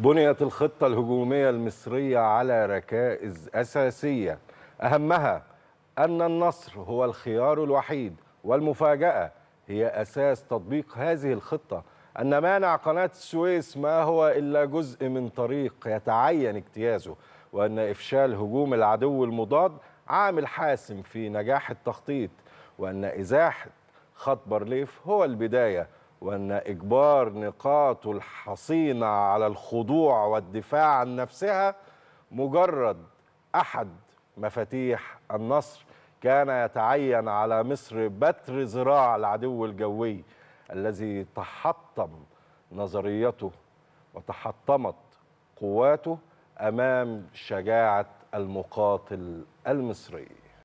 بنيت الخطة الهجومية المصرية على ركائز أساسية أهمها أن النصر هو الخيار الوحيد والمفاجأة هي أساس تطبيق هذه الخطة أن مانع قناة السويس ما هو إلا جزء من طريق يتعين اجتيازه وأن إفشال هجوم العدو المضاد عامل حاسم في نجاح التخطيط وأن إزاحة خط بارليف هو البداية وأن إجبار نقاط الحصينة على الخضوع والدفاع عن نفسها مجرد أحد مفاتيح النصر كان يتعين على مصر بتر ذراع العدو الجوي الذي تحطم نظريته وتحطمت قواته أمام شجاعة المقاتل المصري